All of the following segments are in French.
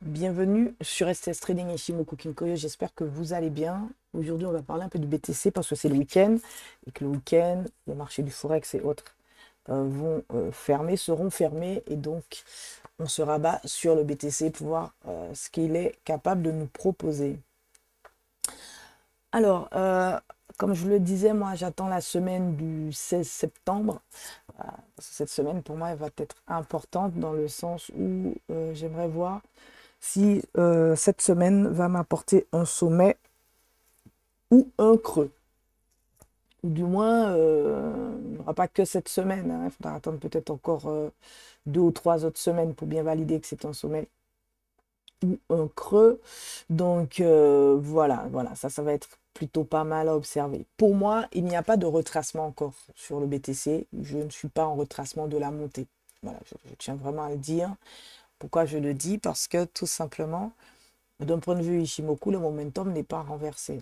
Bienvenue sur STS Trading et Shimoku Kinkoyo, j'espère que vous allez bien. Aujourd'hui, on va parler un peu du BTC parce que c'est le week-end et que le week-end, le marché du Forex et autres euh, vont euh, fermer, seront fermés et donc on se rabat sur le BTC pour voir euh, ce qu'il est capable de nous proposer. Alors, comme je le disais, moi j'attends la semaine du 16 septembre. Cette semaine pour moi elle va être importante dans le sens où j'aimerais voir si euh, cette semaine va m'apporter un sommet ou un creux. Ou du moins, euh, il n'y aura pas que cette semaine. Hein. Il faudra attendre peut-être encore euh, deux ou trois autres semaines pour bien valider que c'est un sommet ou un creux. Donc voilà, voilà, ça, ça va être plutôt pas mal à observer. Pour moi, il n'y a pas de retracement encore sur le BTC. Je ne suis pas en retracement de la montée. Voilà, je tiens vraiment à le dire. Pourquoi je le dis Parce que tout simplement, d'un point de vue Ishimoku, le momentum n'est pas renversé.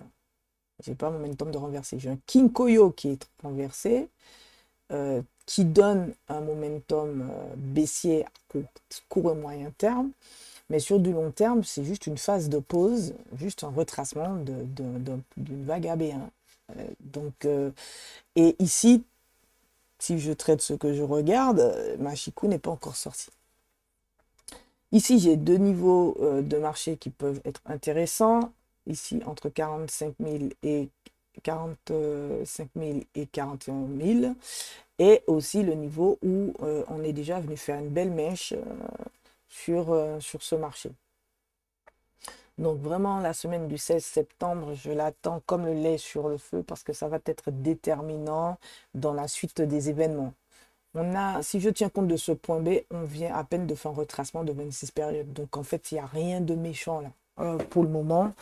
Je n'ai pas un momentum de renversé. J'ai un Kinkoyo qui est renversé, euh, qui donne un momentum euh, baissier à court, et moyen terme. Mais sur du long terme, c'est juste une phase de pause, juste un retracement d'une vague AB. 1 euh, donc, et ici, si je traite ce que je regarde, ma Shiku n'est pas encore sortie. Ici, j'ai deux niveaux euh, de marché qui peuvent être intéressants. Ici, entre 45 000 et et 41 000. Et aussi le niveau où euh, on est déjà venu faire une belle mèche euh, sur, sur ce marché. Donc vraiment, la semaine du 16 septembre, je l'attends comme le lait sur le feu parce que ça va être déterminant dans la suite des événements. On a, si je tiens compte de ce point B, on vient à peine de faire un retracement de 26 périodes. Donc en fait, il n'y a rien de méchant là. Euh, pour le moment,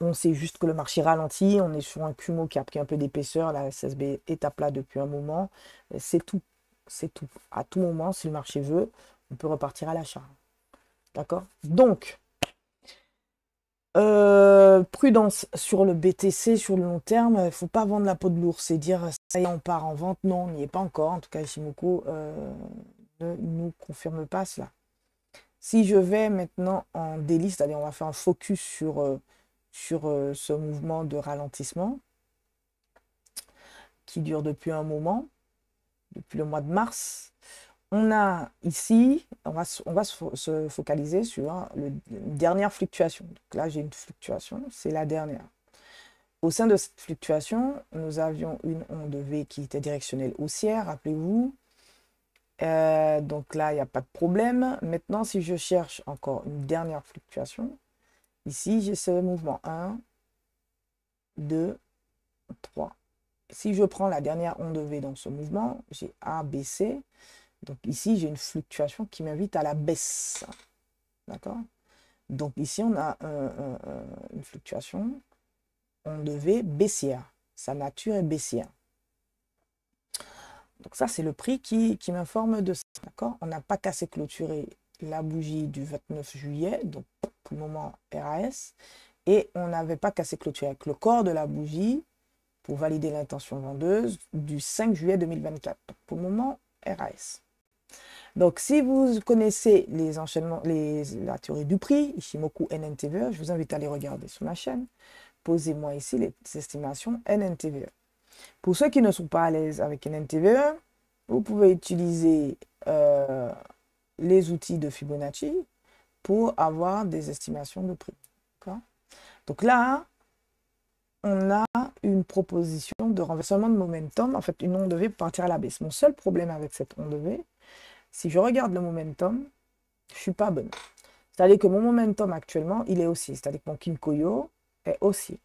on sait juste que le marché ralentit. On est sur un cumo qui a pris un peu d'épaisseur. La SSB est à plat depuis un moment. C'est tout. C'est tout. À tout moment, si le marché veut, on peut repartir à l'achat. D'accord Donc, euh, prudence sur le BTC, sur le long terme, il euh, faut pas vendre la peau de l'ours et dire euh, ça y est, on part en vente. Non, on n'y est pas encore. En tout cas, Ishimoku ne nous confirme pas cela. Si je vais maintenant en délice, allez, on va faire un focus sur, sur ce mouvement de ralentissement qui dure depuis un moment, depuis le mois de mars. On a ici, on va, se focaliser sur la dernière fluctuation. là, j'ai une fluctuation, c'est la dernière. Au sein de cette fluctuation, nous avions une onde V qui était directionnelle haussière, rappelez-vous. Euh, donc là, il n'y a pas de problème. Maintenant, si je cherche encore une dernière fluctuation, ici, j'ai ce mouvement 1, 2, 3. Si je prends la dernière onde V dans ce mouvement, j'ai A, B, C. Donc ici, j'ai une fluctuation qui m'invite à la baisse. D'accord Donc ici, on a euh, euh, euh, une fluctuation. On devait baisser Sa nature est baissière. Donc ça, c'est le prix qui, qui m'informe de ça. D'accord On n'a pas cassé clôturer la bougie du 29 juillet. Donc pour le moment, RAS. Et on n'avait pas cassé clôturer avec le corps de la bougie pour valider l'intention vendeuse du 5 juillet 2024. Donc pour le moment, RAS. Donc, si vous connaissez les enchaînements, la théorie du prix, Ishimoku NNTVE, je vous invite à aller regarder sur ma chaîne. Posez-moi ici les estimations NNTVE. Pour ceux qui ne sont pas à l'aise avec NNTVE, vous pouvez utiliser euh, les outils de Fibonacci pour avoir des estimations de prix. Donc là, on a une proposition de renversement de momentum, en fait une onde de V pour partir à la baisse. Mon seul problème avec cette onde de V, si je regarde le momentum, je ne suis pas bonne. C'est-à-dire que mon momentum actuellement, il est aussi. C'est-à-dire que mon Koyo est aussi.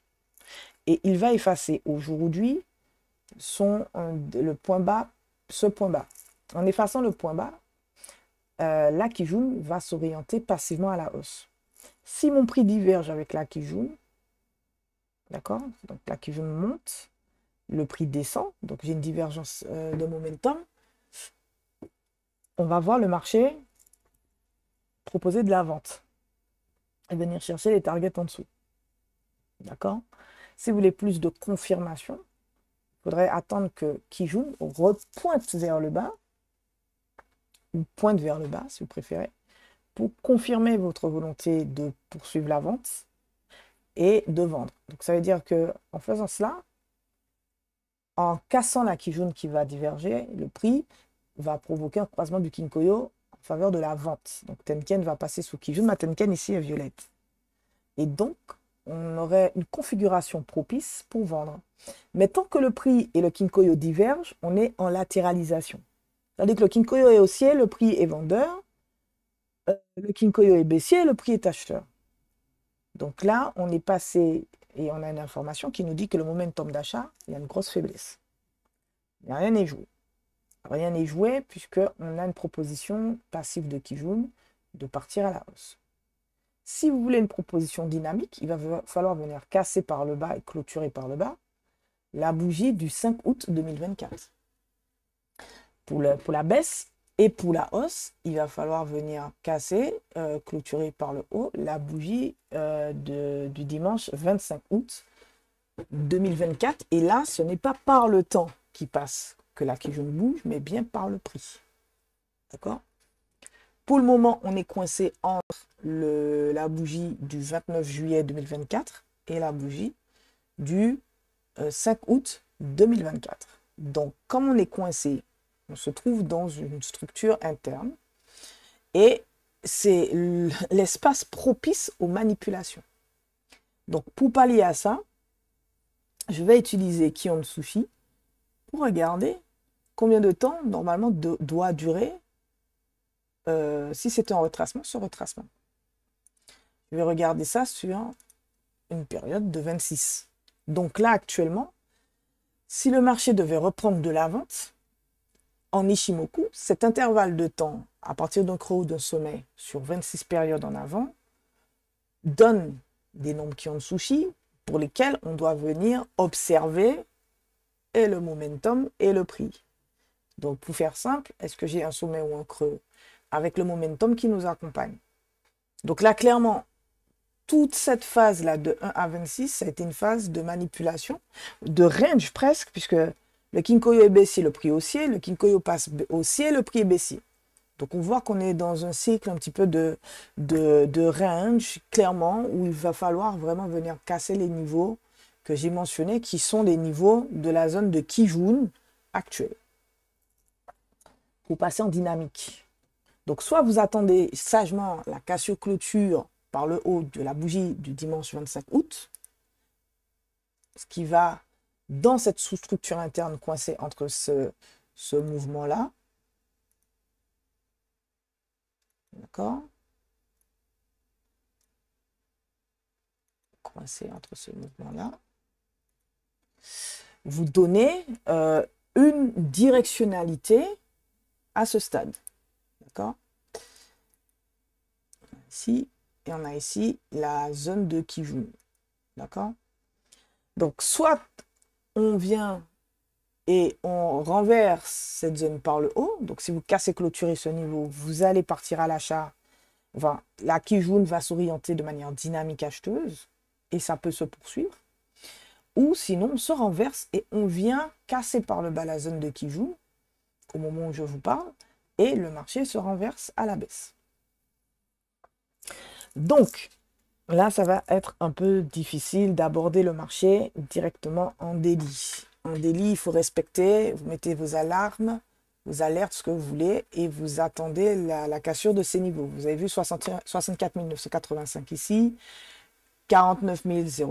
Et il va effacer aujourd'hui son, euh, le point bas, ce point bas. En effaçant le point bas, euh, la va s'orienter passivement à la hausse. Si mon prix diverge avec la Kijun, d'accord Donc la monte, le prix descend, donc j'ai une divergence euh, de momentum on va voir le marché proposer de la vente et venir chercher les targets en dessous. D'accord Si vous voulez plus de confirmation, il faudrait attendre que Kijun repointe vers le bas, ou pointe vers le bas si vous préférez, pour confirmer votre volonté de poursuivre la vente et de vendre. Donc ça veut dire que en faisant cela, en cassant la Kijun qui va diverger, le prix, va provoquer un croisement du Kinkoyo en faveur de la vente. Donc Tenken va passer sous Kijun. Ma Tenken ici est violette. Et donc, on aurait une configuration propice pour vendre. Mais tant que le prix et le Kinkoyo divergent, on est en latéralisation. C'est-à-dire que le Kinkoyo est haussier, le prix est vendeur. Euh, le Kinkoyo est baissier, le prix est acheteur. Donc là, on est passé et on a une information qui nous dit que le momentum d'achat, il y a une grosse faiblesse. Il rien n'est joué. Rien n'est joué puisqu'on a une proposition passive de Kijun de partir à la hausse. Si vous voulez une proposition dynamique, il va falloir venir casser par le bas et clôturer par le bas la bougie du 5 août 2024. Pour, pour la baisse et pour la hausse, il va falloir venir casser, euh, clôturer par le haut la bougie euh, du dimanche 25 août 2024. Et là, ce n'est pas par le temps qui passe que je bouge, mais bien par le prix. D'accord Pour le moment, on est coincé entre le, la bougie du 29 juillet 2024 et la bougie du 5 euh, août 2024. Donc, comme on est coincé, on se trouve dans une structure interne et c'est l'espace propice aux manipulations. Donc, pour pallier à ça, je vais utiliser Kion Sushi pour regarder combien de temps normalement doit durer euh, si c'est un retracement, ce retracement. Je vais regarder ça sur une période de 26. Donc là, actuellement, si le marché devait reprendre de la vente, en Ishimoku, cet intervalle de temps à partir d'un creux ou d'un sommet sur 26 périodes en avant donne des nombres qui ont de sushi pour lesquels on doit venir observer et le momentum et le prix. Donc, pour faire simple, est-ce que j'ai un sommet ou un creux avec le momentum qui nous accompagne Donc là, clairement, toute cette phase-là de 1 à 26, ça a été une phase de manipulation, de range presque, puisque le Kinkoyo est baissé, le prix haussier, le Kinkoyo passe haussier, le prix est baissier. Donc on voit qu'on est dans un cycle un petit peu de, de, range, clairement, où il va falloir vraiment venir casser les niveaux que j'ai mentionnés, qui sont les niveaux de la zone de Kijun actuelle vous passez en dynamique. Donc, soit vous attendez sagement la cassure clôture par le haut de la bougie du dimanche 25 août, ce qui va dans cette sous-structure interne coincée entre ce, ce mouvement-là. D'accord Coincé entre ce mouvement-là. Vous donnez euh, une directionnalité à ce stade. D'accord Ici, et on a ici la zone de Kijun. D'accord Donc, soit on vient et on renverse cette zone par le haut. Donc, si vous cassez, clôturer ce niveau, vous allez partir à l'achat. Enfin, la Kijun va s'orienter de manière dynamique acheteuse et ça peut se poursuivre. Ou sinon, on se renverse et on vient casser par le bas la zone de Kijun au moment où je vous parle, et le marché se renverse à la baisse. Donc, là, ça va être un peu difficile d'aborder le marché directement en délit. En délit, il faut respecter, vous mettez vos alarmes, vos alertes, ce que vous voulez, et vous attendez la, cassure de ces niveaux. Vous avez vu 64 985 ici, 49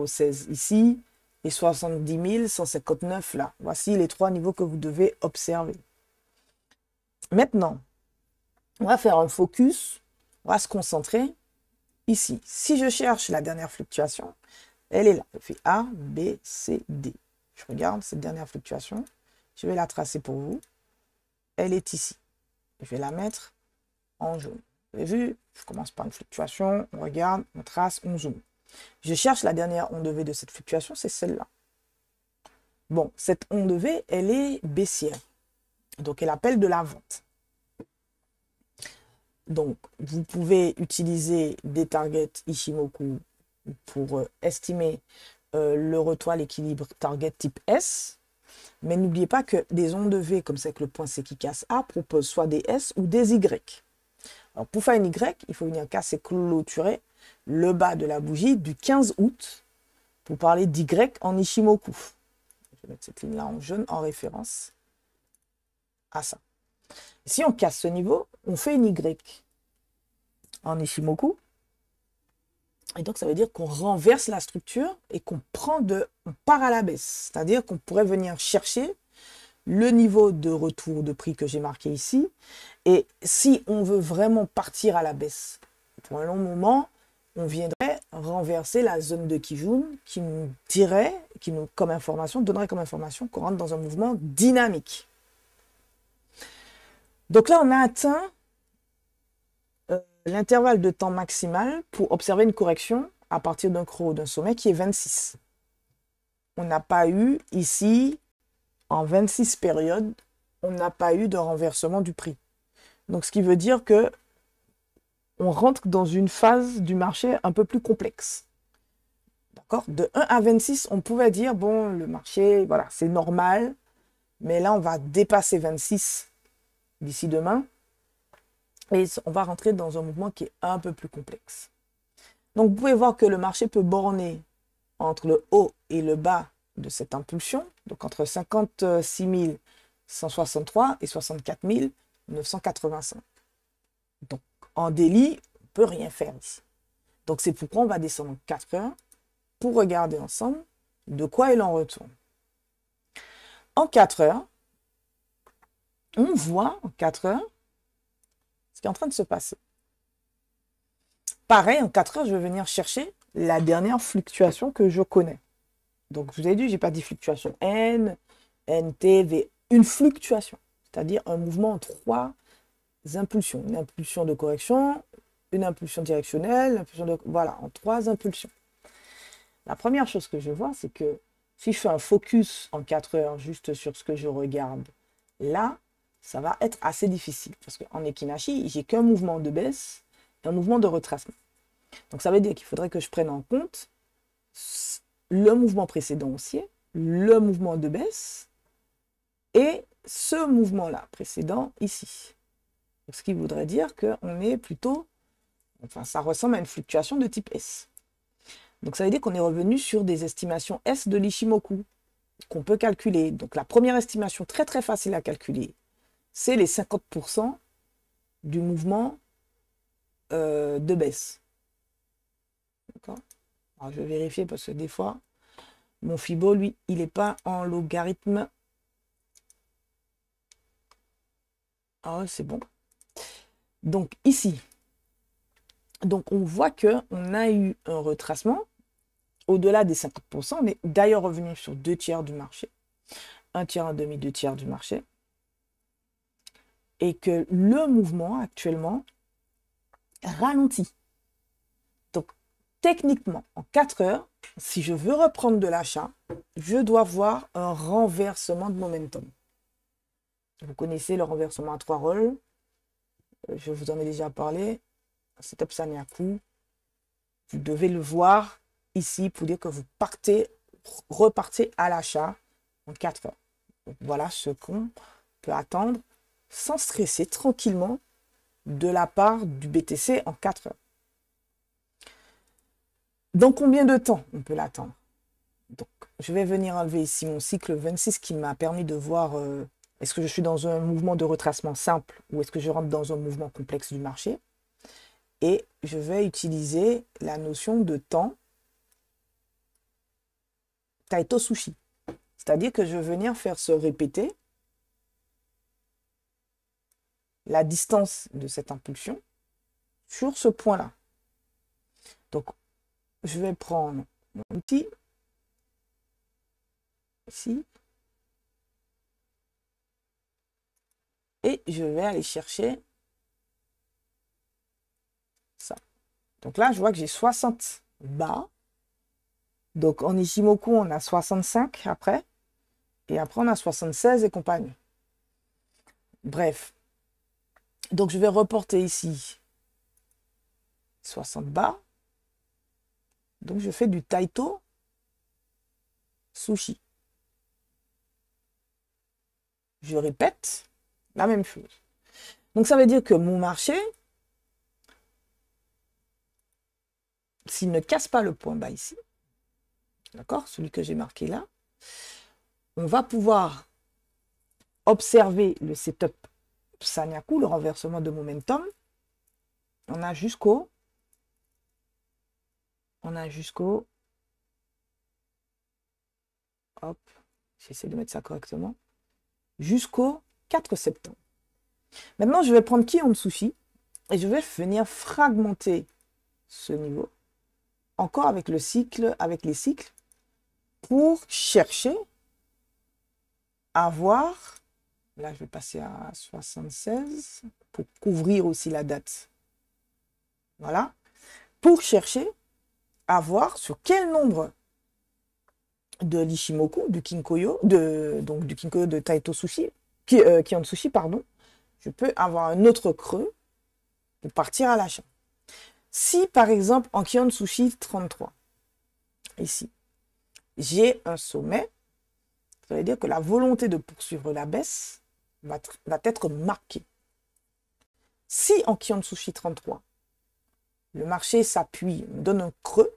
016 ici, et 70 159 là. Voici les trois niveaux que vous devez observer. Maintenant, on va faire un focus, on va se concentrer ici. Si je cherche la dernière fluctuation, elle est là. Je fais A, B, C, D. Je regarde cette dernière fluctuation. Je vais la tracer pour vous. Elle est ici. Je vais la mettre en jaune. Vous avez vu, je commence par une fluctuation, on regarde, on trace, on zoome. Je cherche la dernière onde V de cette fluctuation, c'est celle-là. Bon, cette onde V, elle est baissière. Donc, elle appelle de la vente. Donc, vous pouvez utiliser des targets Ishimoku pour euh, estimer euh, le retour équilibre l'équilibre target type S. Mais n'oubliez pas que des ondes de V, comme c'est que le point C qui casse A, propose soit des S ou des Y. Alors, pour faire une Y, il faut venir casser clôturer le bas de la bougie du 15 août pour parler d'Y en Ishimoku. Je vais mettre cette ligne-là en jaune en référence ça. si on casse ce niveau, on fait une Y en Ishimoku. Et donc, ça veut dire qu'on renverse la structure et qu'on prend de, on part à la baisse. C'est-à-dire qu'on pourrait venir chercher le niveau de retour de prix que j'ai marqué ici. Et si on veut vraiment partir à la baisse, pour un long moment, on viendrait renverser la zone de Kijun qui nous dirait, qui nous, comme information, donnerait comme information qu'on rentre dans un mouvement dynamique. Donc là, on a atteint euh, l'intervalle de temps maximal pour observer une correction à partir d'un creux ou d'un sommet qui est 26. On n'a pas eu ici, en 26 périodes, on n'a pas eu de renversement du prix. Donc ce qui veut dire que on rentre dans une phase du marché un peu plus complexe. D'accord De 1 à 26, on pouvait dire, bon, le marché, voilà, c'est normal, mais là, on va dépasser 26 d'ici demain. Et on va rentrer dans un mouvement qui est un peu plus complexe. Donc vous pouvez voir que le marché peut borner entre le haut et le bas de cette impulsion, donc entre 56 163 et 64 985. Donc en délit, on ne peut rien faire ici. Donc c'est pourquoi on va descendre 4 heures pour regarder ensemble de quoi il en retourne. En 4 heures, on voit en 4 heures ce qui est en train de se passer. Pareil, en 4 heures, je vais venir chercher la dernière fluctuation que je connais. Donc, je vous ai dit, je n'ai pas dit fluctuation N, NTV, une fluctuation, c'est-à-dire un mouvement en trois impulsions. Une impulsion de correction, une impulsion directionnelle, une impulsion de... Voilà, en trois impulsions. La première chose que je vois, c'est que si je fais un focus en 4 heures juste sur ce que je regarde là, ça va être assez difficile parce qu'en Ekinashi, j'ai qu'un mouvement de baisse et un mouvement de retracement. Donc ça veut dire qu'il faudrait que je prenne en compte le mouvement précédent haussier, le mouvement de baisse et ce mouvement-là précédent ici. ce qui voudrait dire qu'on est plutôt, enfin ça ressemble à une fluctuation de type S. Donc ça veut dire qu'on est revenu sur des estimations S de l'Ishimoku qu'on peut calculer. Donc la première estimation très très facile à calculer, c'est les 50% du mouvement euh, de baisse. D'accord Je vais vérifier parce que des fois, mon Fibo, lui, il n'est pas en logarithme. Ah, c'est bon. Donc ici, donc on voit que on a eu un retracement au-delà des 50%. On est d'ailleurs revenu sur deux tiers du marché. Un tiers, un demi, deux tiers du marché et que le mouvement actuellement ralentit. Donc, techniquement, en 4 heures, si je veux reprendre de l'achat, je dois voir un renversement de momentum. Vous connaissez le renversement à trois rôles. Euh, je vous en ai déjà parlé. C'est coup. Vous devez le voir ici pour dire que vous partez, repartez à l'achat en 4 heures. voilà ce qu'on peut attendre sans stresser, tranquillement, de la part du BTC en 4 heures. Dans combien de temps on peut l'attendre Donc, je vais venir enlever ici mon cycle 26 qui m'a permis de voir euh, est-ce que je suis dans un mouvement de retracement simple ou est-ce que je rentre dans un mouvement complexe du marché. Et je vais utiliser la notion de temps Taito Sushi. C'est-à-dire que je vais venir faire se répéter la distance de cette impulsion sur ce point-là. Donc, je vais prendre mon outil. Ici. Et je vais aller chercher ça. Donc là, je vois que j'ai 60 bas. Donc en Ishimoku, on a 65 après. Et après, on a 76 et compagnie. Bref, donc, je vais reporter ici 60 bas Donc, je fais du Taito Sushi. Je répète la même chose. Donc, ça veut dire que mon marché, s'il ne casse pas le point bas ici, d'accord, celui que j'ai marqué là, on va pouvoir observer le setup Sanyaku, le renversement de momentum. On a jusqu'au... On a jusqu'au... Hop, j'essaie de mettre ça correctement. Jusqu'au 4 septembre. Maintenant, je vais prendre qui on Sushi et je vais venir fragmenter ce niveau encore avec le cycle, avec les cycles, pour chercher à voir Là, je vais passer à 76 pour couvrir aussi la date. Voilà. Pour chercher à voir sur quel nombre de l'Ishimoku, du Kinkoyo, de, donc du Kinkoyo de Taito Sushi, qui, euh, Sushi, pardon, je peux avoir un autre creux pour partir à l'achat. Si, par exemple, en Kion Sushi 33, ici, j'ai un sommet, ça veut dire que la volonté de poursuivre la baisse va, être marqué. Si en Sushi 33, le marché s'appuie, me donne un creux,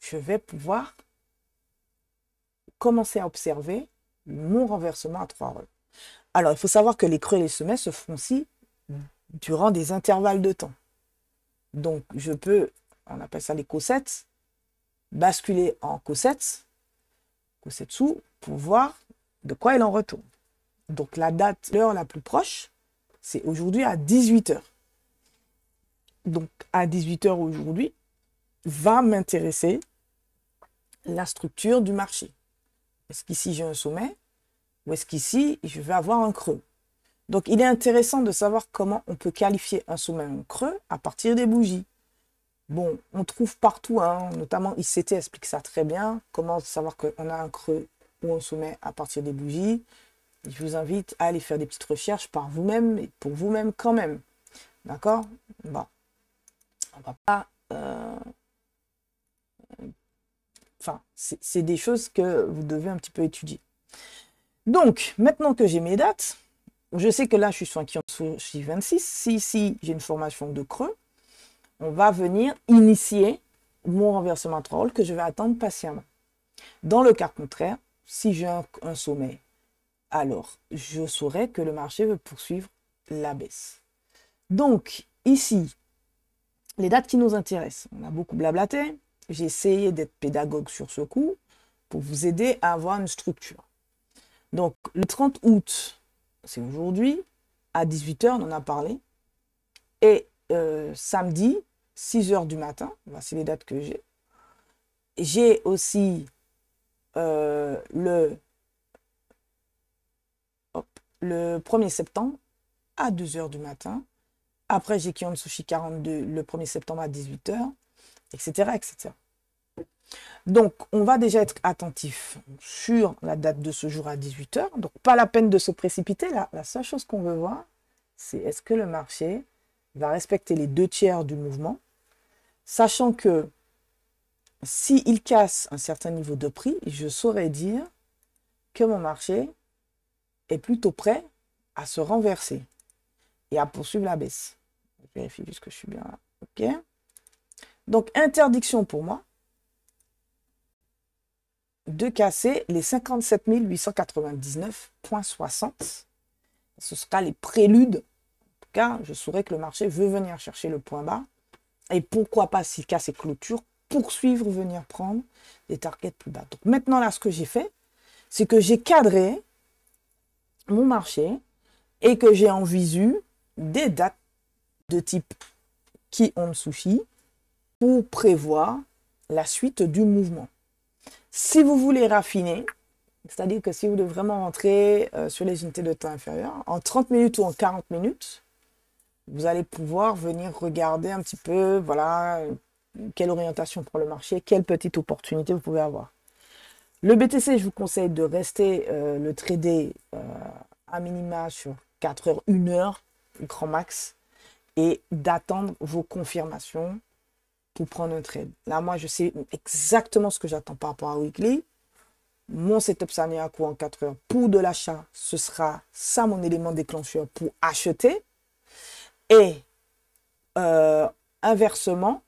je vais pouvoir commencer à observer mon renversement à trois heures. Alors, il faut savoir que les creux et les sommets se font aussi durant des intervalles de temps. Donc, je peux, on appelle ça les cossettes, basculer en cossettes, cossettes sous, pour voir de quoi il en retourne. Donc la date, l'heure la plus proche, c'est aujourd'hui à 18h. Donc à 18h aujourd'hui, va m'intéresser la structure du marché. Est-ce qu'ici j'ai un sommet ou est-ce qu'ici je vais avoir un creux Donc il est intéressant de savoir comment on peut qualifier un sommet, un creux à partir des bougies. Bon, on trouve partout, hein, notamment ICT explique ça très bien, comment savoir qu'on a un creux ou un sommet à partir des bougies je vous invite à aller faire des petites recherches par vous-même et pour vous-même quand même. D'accord Bon. On va pas... Euh, enfin, c'est des choses que vous devez un petit peu étudier. Donc, maintenant que j'ai mes dates, je sais que là, je suis sur un je 26. Si ici, j'ai une formation de creux, on va venir initier mon renversement de rôle que je vais attendre patiemment. Dans le cas contraire, si j'ai un sommet alors je saurais que le marché veut poursuivre la baisse. Donc, ici, les dates qui nous intéressent. On a beaucoup blablaté. J'ai essayé d'être pédagogue sur ce coup pour vous aider à avoir une structure. Donc, le 30 août, c'est aujourd'hui, à 18h, on en a parlé. Et euh, samedi, 6h du matin, voici bah, les dates que j'ai. J'ai aussi euh, le le 1er septembre à 2h du matin. Après, j'ai Kion Sushi 42 le 1er septembre à 18h, etc., etc. Donc, on va déjà être attentif sur la date de ce jour à 18h. Donc, pas la peine de se précipiter. Là, la seule chose qu'on veut voir, c'est est-ce que le marché va respecter les deux tiers du mouvement, sachant que s'il il casse un certain niveau de prix, je saurais dire que mon marché est plutôt prêt à se renverser et à poursuivre la baisse. Je vérifie juste que je suis bien là. OK. Donc, interdiction pour moi de casser les 57 899,60. Ce sera les préludes. En tout cas, je saurais que le marché veut venir chercher le point bas. Et pourquoi pas, s'il casse et clôture, poursuivre, venir prendre des targets plus bas. Donc maintenant, là, ce que j'ai fait, c'est que j'ai cadré mon marché et que j'ai en visu des dates de type qui le souci pour prévoir la suite du mouvement. Si vous voulez raffiner, c'est-à-dire que si vous devez vraiment rentrer euh, sur les unités de temps inférieures, en 30 minutes ou en 40 minutes, vous allez pouvoir venir regarder un petit peu, voilà, quelle orientation pour le marché, quelle petite opportunité vous pouvez avoir. Le BTC, je vous conseille de rester euh, le trader euh, à minima sur 4 heures, 1 heure, grand max, et d'attendre vos confirmations pour prendre un trade. Là, moi, je sais exactement ce que j'attends par rapport à Weekly. Mon setup coup en 4 heures pour de l'achat, ce sera ça mon élément déclencheur pour acheter. Et euh, inversement,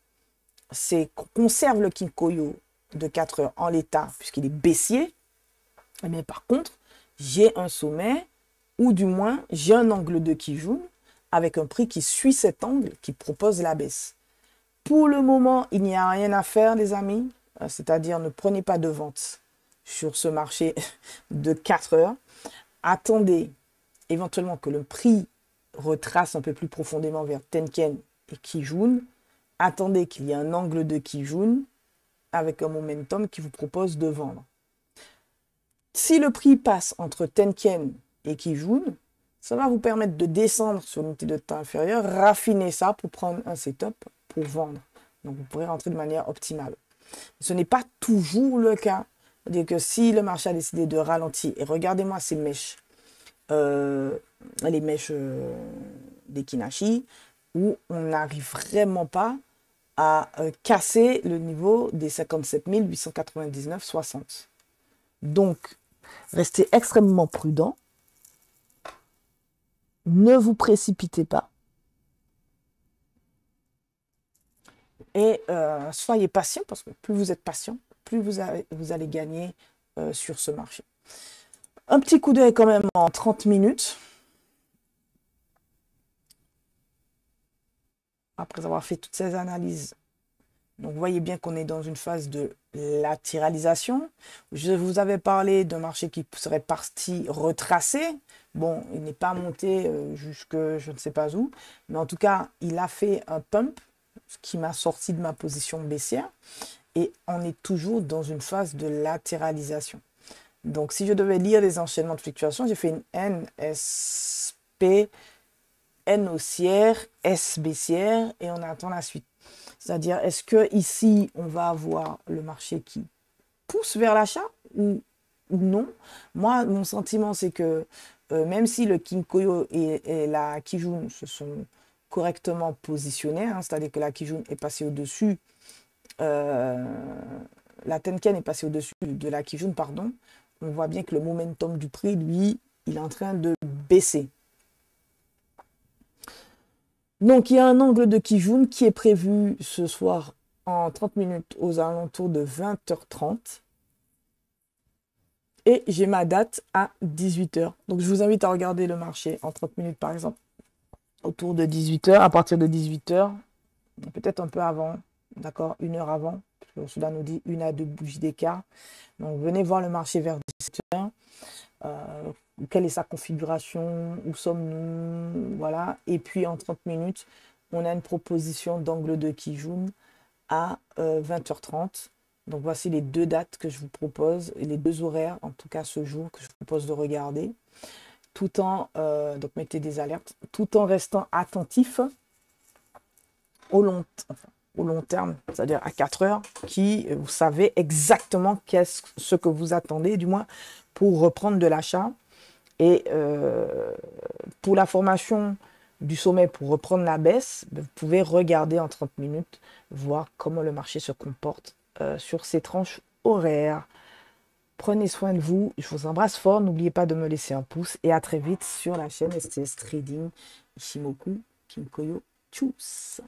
c'est qu'on conserve le Kinkoyo de 4 en l'état puisqu'il est baissier. Mais par contre, j'ai un sommet ou du moins j'ai un angle de Kijun avec un prix qui suit cet angle qui propose la baisse. Pour le moment, il n'y a rien à faire, les amis. Euh, c'est-à-dire, ne prenez pas de vente sur ce marché de 4 heures. Attendez éventuellement que le prix retrace un peu plus profondément vers Tenken et Kijun. Attendez qu'il y ait un angle de Kijun avec un momentum qui vous propose de vendre. Si le prix passe entre Tenken et Kijun, ça va vous permettre de descendre sur l'unité de temps inférieure, raffiner ça pour prendre un setup pour vendre. Donc vous pourrez rentrer de manière optimale. Ce n'est pas toujours le cas. C'est-à-dire que si le marché a décidé de ralentir, et regardez-moi ces mèches, euh, les mèches euh, des Kinashi, où on n'arrive vraiment pas euh, casser le niveau des 57 899,60. Donc, restez extrêmement prudent. Ne vous précipitez pas. Et euh, soyez patient, parce que plus vous êtes patient, plus vous, avez, vous allez gagner euh, sur ce marché. Un petit coup d'œil quand même en 30 minutes. après avoir fait toutes ces analyses. Donc, vous voyez bien qu'on est dans une phase de latéralisation. Je vous avais parlé d'un marché qui serait parti retracé. Bon, il n'est pas monté euh, jusque je ne sais pas où. Mais en tout cas, il a fait un pump, ce qui m'a sorti de ma position baissière. Et on est toujours dans une phase de latéralisation. Donc, si je devais lire les enchaînements de fluctuations, j'ai fait une NSP N haussière, S baissière, et on attend la suite. C'est-à-dire, est-ce que ici, on va avoir le marché qui pousse vers l'achat ou, non Moi, mon sentiment, c'est que euh, même si le Kinkoyo et, et la Kijun se sont correctement positionnés, hein, c'est-à-dire que la Kijun est passée au-dessus, euh, la Tenken est passée au-dessus de la Kijun, pardon, on voit bien que le momentum du prix, lui, il est en train de baisser. Donc il y a un angle de Kijun qui est prévu ce soir en 30 minutes aux alentours de 20h30. Et j'ai ma date à 18h. Donc je vous invite à regarder le marché en 30 minutes par exemple. Autour de 18h, à partir de 18h, peut-être un peu avant, d'accord, une heure avant, parce que nous dit une à deux bougies d'écart. Donc venez voir le marché vers 18 h quelle est sa configuration, où sommes-nous, voilà. Et puis en 30 minutes, on a une proposition d'angle de Kijun à 20h30. Euh, donc voici les deux dates que je vous propose, et les deux horaires, en tout cas ce jour, que je vous propose de regarder. Tout en, euh, donc mettez des alertes, tout en restant attentif au long, au long terme, c'est-à-dire à 4 heures, qui euh, vous savez exactement qu'est-ce que vous attendez, du moins pour reprendre de l'achat. Et euh, pour la formation du sommet, pour reprendre la baisse, vous pouvez regarder en 30 minutes, voir comment le marché se comporte euh, sur ces tranches horaires. Prenez soin de vous, je vous embrasse fort, n'oubliez pas de me laisser un pouce et à très vite sur la chaîne STS Trading. Ishimoku, Kimkoyo. tchuss